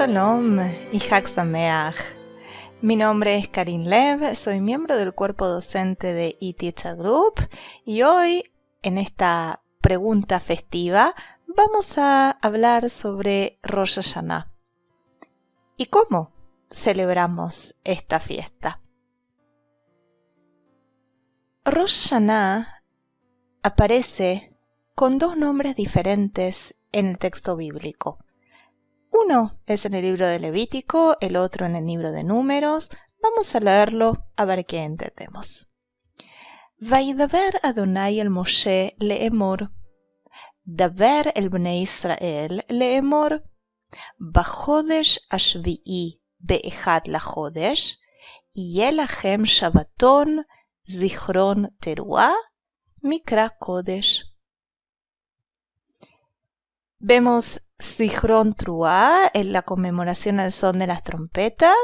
Shalom y Hak Mi nombre es Karin Lev, soy miembro del cuerpo docente de eTeacher Group y hoy, en esta pregunta festiva, vamos a hablar sobre Rosh Hashanah. ¿Y cómo celebramos esta fiesta? Rosh Hashanah aparece con dos nombres diferentes en el texto bíblico. Uno es en el libro de Levítico, el otro en el libro de Números. Vamos a leerlo a ver qué entendemos. Vaidaber Adonai el Moshe leemor. Daber el Bnei Israel leemor. Bajodesh ashvi'i be'echad lajodesh. Yelachem Shabbaton zichron teruah. Mikra Kodesh. Vemos Sichron Truá en la conmemoración al son de las trompetas,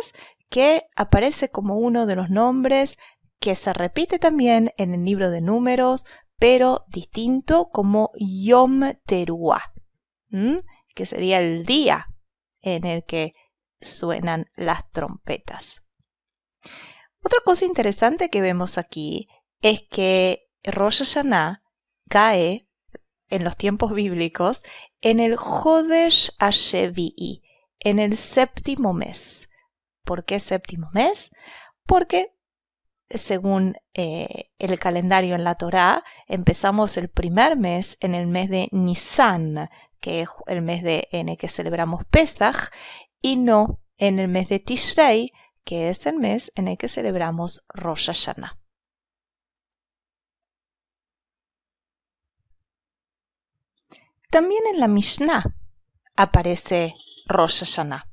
que aparece como uno de los nombres que se repite también en el libro de números, pero distinto como Yom Teruá, que sería el día en el que suenan las trompetas. Otra cosa interesante que vemos aquí es que Rosh Hashanah cae en los tiempos bíblicos en el Jodesh ashevi'i, en el séptimo mes. ¿Por qué séptimo mes? Porque según eh, el calendario en la Torá, empezamos el primer mes en el mes de Nisan, que es el mes de, en el que celebramos Pesach, y no en el mes de Tishrei, que es el mes en el que celebramos Rosh Hashanah. También en la Mishnah aparece Rosh Hashanah.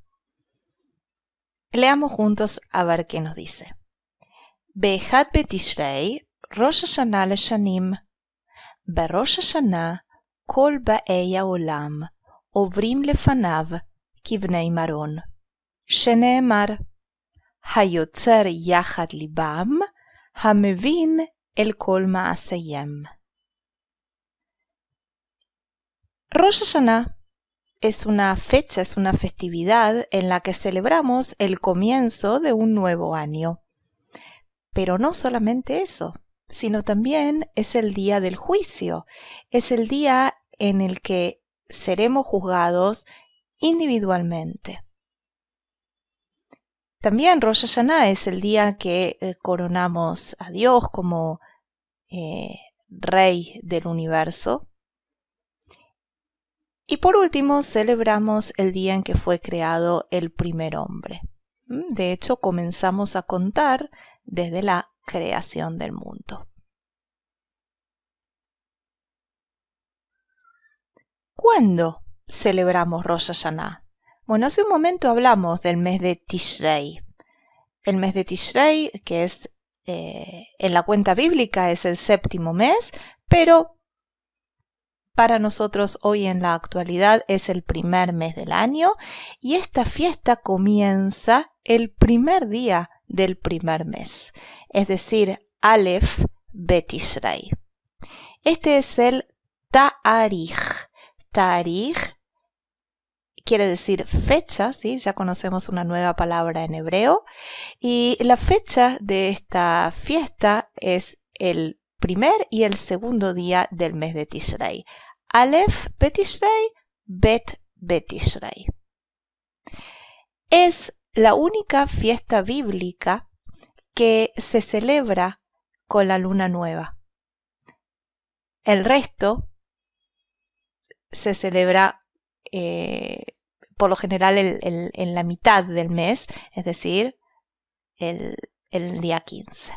Leamos juntos a ver qué nos dice. Behat Betishrei, Rosh Hashanah Leshanim. Berosh Hashanah, Kol Ba'ei Olam, Ovrim Lefanav, Kibnei Maron. Sheneemar, Hayotzer yachad Libam, Hamevin El Kol Maaseyem. Rosh Hashanah es una fecha, es una festividad en la que celebramos el comienzo de un nuevo año. Pero no solamente eso, sino también es el día del juicio, es el día en el que seremos juzgados individualmente. También Rosh Hashanah es el día que eh, coronamos a Dios como eh, Rey del universo y por último, celebramos el día en que fue creado el primer hombre. Mm, de hecho, comenzamos a contar desde la creación del mundo. ¿Cuándo celebramos Rosh Hashanah? Bueno, hace un momento hablamos del mes de Tishrei. El mes de Tishrei, que es eh, en la cuenta bíblica es el séptimo mes, pero para nosotros hoy en la actualidad es el primer mes del año y esta fiesta comienza el primer día del primer mes, es decir, Aleph Betishrei. Este es el Ta'arij. Ta'arij quiere decir fecha, ¿sí? ya conocemos una nueva palabra en hebreo, y la fecha de esta fiesta es el primer y el segundo día del mes de Tishrei. Aleph Tishrei, Bet Betishrei. Es la única fiesta bíblica que se celebra con la luna nueva. El resto se celebra eh, por lo general en la mitad del mes, es decir, el, el día 15.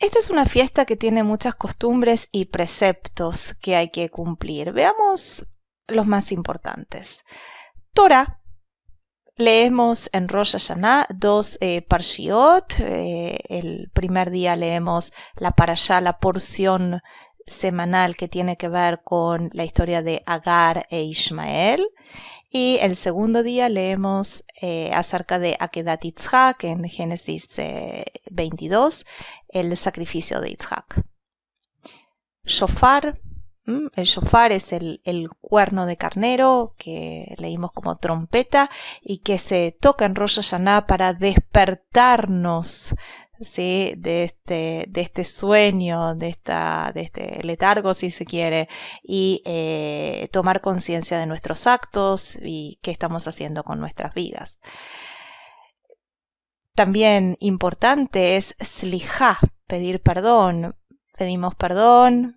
Esta es una fiesta que tiene muchas costumbres y preceptos que hay que cumplir. Veamos los más importantes. Torah. Leemos en Rosh Hashanah dos eh, parshiot. Eh, el primer día leemos la parashá, la porción semanal que tiene que ver con la historia de Agar e Ismael. Y el segundo día leemos eh, acerca de Akedat Itzhak en Génesis 22, eh, el sacrificio de Itzhak. Shofar, el shofar es el, cuerno de carnero que leímos como trompeta y que se toca en Rosh Hashanah para despertarnos este, de, este, sueño, de, esta, de este letargo, si se quiere, y eh, tomar conciencia de nuestros actos y qué estamos haciendo con nuestras vidas. También importante es slijá, pedir perdón. Pedimos perdón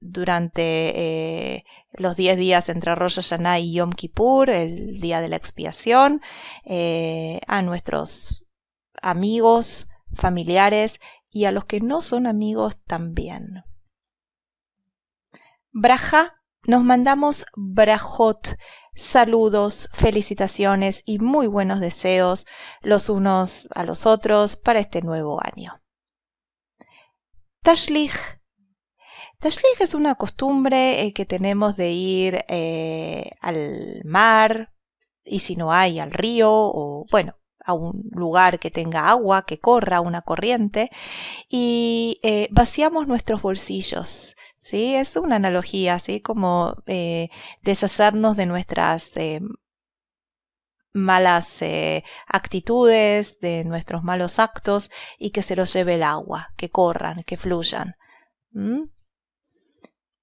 durante eh, los 10 días entre Rosh Hashanah y Yom Kippur, el día de la expiación, eh, a nuestros amigos, familiares y a los que no son amigos también. Braja, nos mandamos brajot, saludos, felicitaciones y muy buenos deseos los unos a los otros para este nuevo año. Tashlich. Tashlich es una costumbre eh, que tenemos de ir eh, al mar y si no hay al río o bueno, a un lugar que tenga agua, que corra una corriente, y eh, vaciamos nuestros bolsillos. Sí, es una analogía, así como eh, deshacernos de nuestras eh, malas actitudes, de nuestros malos actos, y que se los lleve el agua, que corran, que fluyan.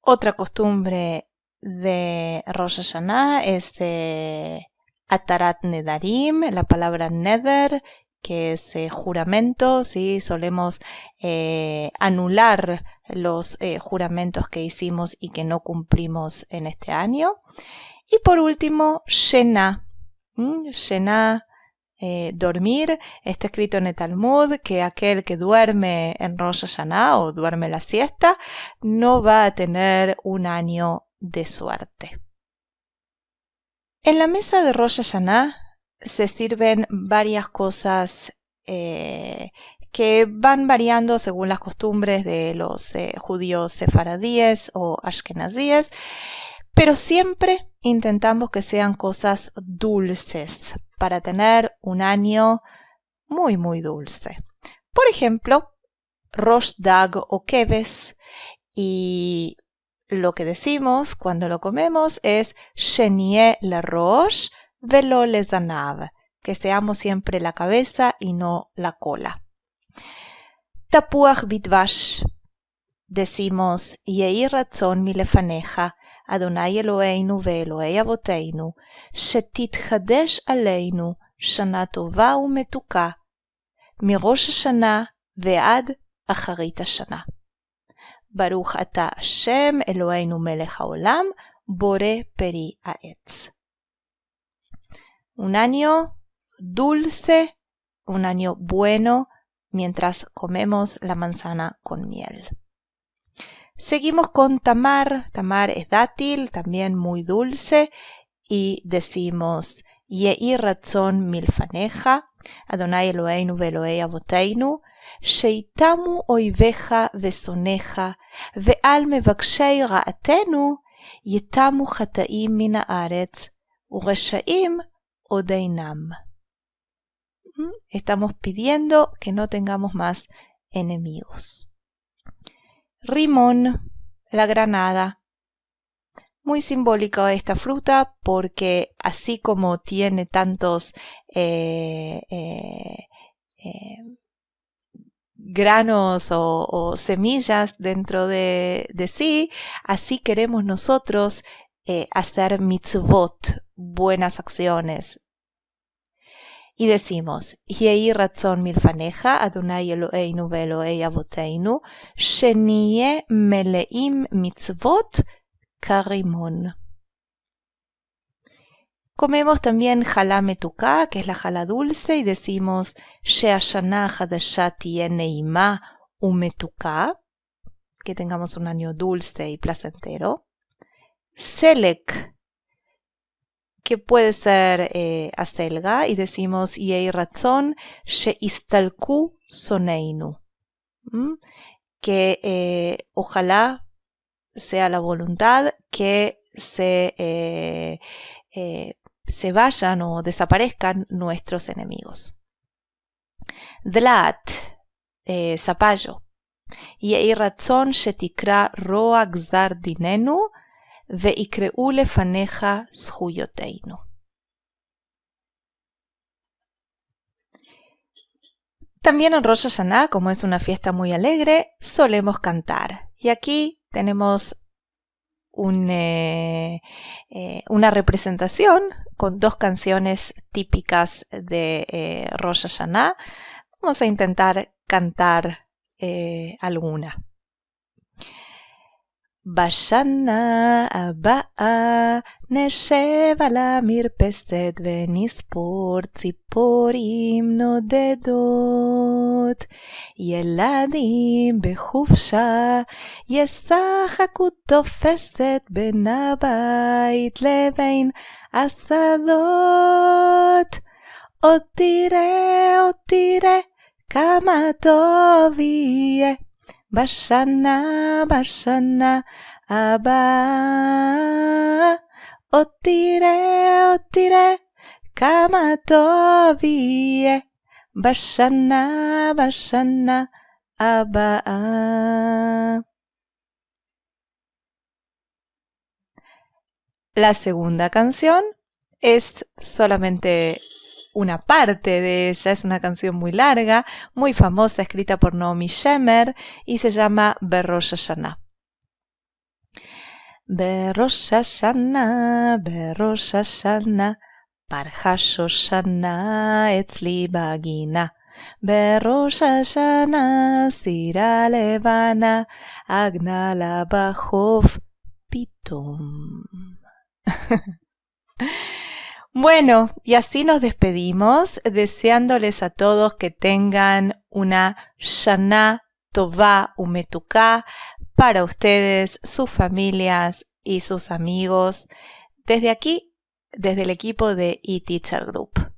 Otra costumbre de Rosh es de Atarat Nedarim, la palabra Neder, que es eh, juramento, ¿sí? solemos eh, anular los eh, juramentos que hicimos y que no cumplimos en este año. Y por último, Shena. shená dormir, está escrito en el Talmud que aquel que duerme en Rosh Hashanah o duerme la siesta no va a tener un año de suerte. En la mesa de Rosh Hashanah se sirven varias cosas eh, que van variando según las costumbres de los eh, judíos sefaradíes o ashkenazíes, pero siempre intentamos que sean cosas dulces para tener un año muy, muy dulce. Por ejemplo, Rosh Dag o Keves y lo que decimos cuando lo comemos es chenier la roche velo les que seamos siempre la cabeza y no la cola. Tapuach bitvash. Decimos yei mi lefaneja, Adonai Eloheinu veElohe aleinu aleinu, עלינו mi mi mi shana ve vead acharita shana. Baruch shem Hashem, Eloheinu Bore peri aetz. Un año dulce, un año bueno, mientras comemos la manzana con miel. Seguimos con tamar. Tamar es dátil, también muy dulce, y decimos Yei ratzon milfaneja, Adonai Eloheinu veloei boteinu, Sheitamu oiveja vesoneja, Mm-hmm. Estamos pidiendo que no tengamos más enemigos. Rimón, la granada. Muy simbólica esta fruta porque así como tiene tantos eh, eh, eh, granos o, o semillas dentro de, de, sí, así queremos nosotros eh, hacer mitzvot, buenas acciones. Y decimos, Yei ratzon milfaneja, Adonai Eloheinu ei avoteinu, shenie meleim mitzvot karimon. Comemos también jalame que es la jala dulce, y decimos umetuká, que tengamos un año dulce y placentero. Selek, que puede ser eh, acelga, y decimos yei razón sheistalku soneinu, que eh, ojalá sea la voluntad que se eh, eh se vayan o desaparezcan nuestros enemigos. Dlat, eh, zapallo. יהי shetikra roa ve ve creule faneja faneja shuyoteinu. También en Rosh como es una fiesta muy alegre, solemos cantar. Y aquí tenemos eh, eh, una representación con dos canciones típicas de eh, Rosh Vamos a intentar cantar eh, alguna. בשנה הבאה נשב על המרפסת ונספור ציפורים נודדות. ילדים בחופשה ישחקו תופסת בין הבית לבין השדות. עוד תראה, עוד תראה, כמה טוב יהיה. Basana, basana, aba. Otire, otire, kamatovie. vie. basana, aba. La segunda canción es solamente una parte de ella, es una canción muy larga, muy famosa, escrita por Naomi Shemer y se llama Berrosh Hashanah. Berrosh Hashanah, Berrosh Hashanah, Parhash sana Etzli Bagina. berrosa השנה Sira levana, agnala hof Bueno, y así nos despedimos, deseándoles a todos que tengan una Shana toba Umetuka para ustedes, sus familias y sus amigos, desde aquí, desde el equipo de eTeacher Group.